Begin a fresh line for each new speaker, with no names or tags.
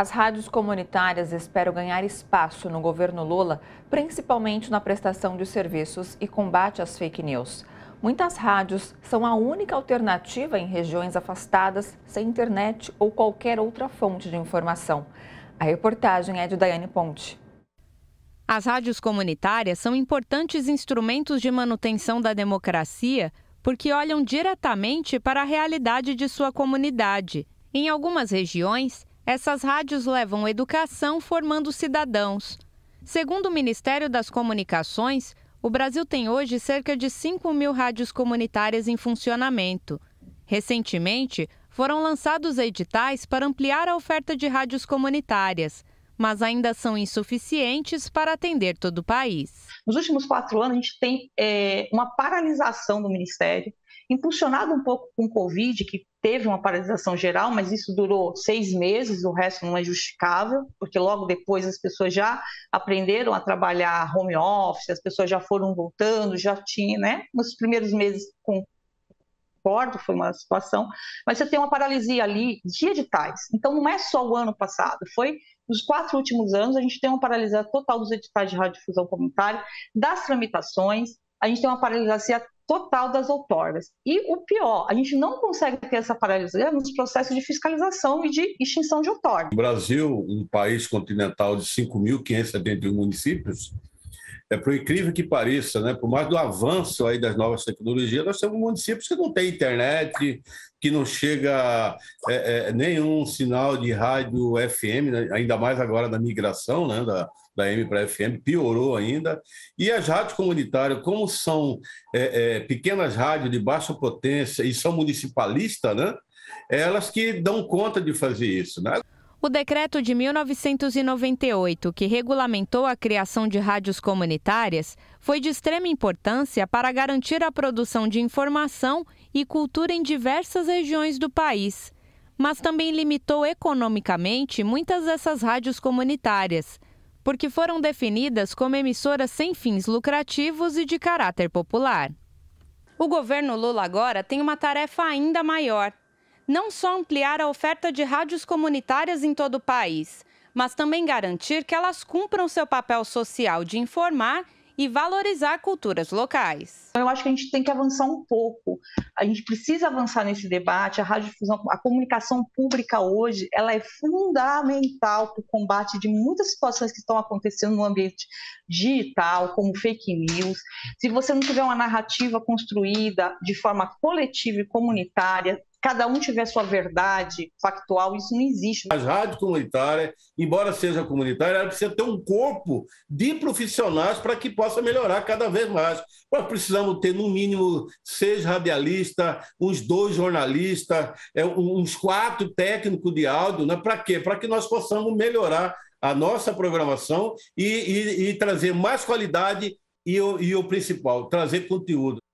As rádios comunitárias esperam ganhar espaço no governo Lula, principalmente na prestação de serviços e combate às fake news. Muitas rádios são a única alternativa em regiões afastadas, sem internet ou qualquer outra fonte de informação. A reportagem é de Daiane Ponte. As rádios comunitárias são importantes instrumentos de manutenção da democracia porque olham diretamente para a realidade de sua comunidade. Em algumas regiões, essas rádios levam educação formando cidadãos. Segundo o Ministério das Comunicações, o Brasil tem hoje cerca de 5 mil rádios comunitárias em funcionamento. Recentemente, foram lançados editais para ampliar a oferta de rádios comunitárias mas ainda são insuficientes para atender todo o país. Nos últimos quatro anos, a gente tem é, uma paralisação do
Ministério, impulsionada um pouco com o Covid, que teve uma paralisação geral, mas isso durou seis meses, o resto não é justificável, porque logo depois as pessoas já aprenderam a trabalhar home office, as pessoas já foram voltando, já tinha, né? Nos primeiros meses com concordo, foi uma situação, mas você tem uma paralisia ali de editais. Então não é só o ano passado, foi nos quatro últimos anos a gente tem uma paralisia total dos editais de radiodifusão comunitária, das tramitações, a gente tem uma paralisia total das outorgas. E o pior, a gente não consegue ter essa paralisia nos processos de fiscalização e de extinção de outorga.
O Brasil, um país continental de 5.571 municípios, é, por incrível que pareça, né, por mais do avanço aí das novas tecnologias, nós temos municípios que não têm internet, que não chega é, é, nenhum sinal de rádio FM, né, ainda mais agora da migração né, da, da M para FM, piorou ainda. E as rádios comunitárias, como são é, é, pequenas rádios de baixa potência e são municipalistas, né, elas que dão conta de fazer isso. Né?
O decreto de 1998, que regulamentou a criação de rádios comunitárias, foi de extrema importância para garantir a produção de informação e cultura em diversas regiões do país, mas também limitou economicamente muitas dessas rádios comunitárias, porque foram definidas como emissoras sem fins lucrativos e de caráter popular. O governo Lula agora tem uma tarefa ainda maior não só ampliar a oferta de rádios comunitárias em todo o país, mas também garantir que elas cumpram seu papel social de informar e valorizar culturas locais. Então, eu acho que a gente tem que avançar um
pouco. A gente precisa avançar nesse debate. A radiodifusão, a comunicação pública hoje, ela é fundamental para o combate de muitas situações que estão acontecendo no ambiente digital, como fake news. Se você não tiver uma narrativa construída de forma coletiva e comunitária, cada um tiver sua verdade factual,
isso não existe. As rádios comunitárias, embora seja comunitária, ela precisa ter um corpo de profissionais para que possa melhorar cada vez mais. Nós precisamos ter, no mínimo, seis radialistas, uns dois jornalistas, é, uns quatro técnicos de áudio. Né? Para quê? Para que nós possamos melhorar a nossa programação e, e, e trazer mais qualidade e e o principal, trazer conteúdo.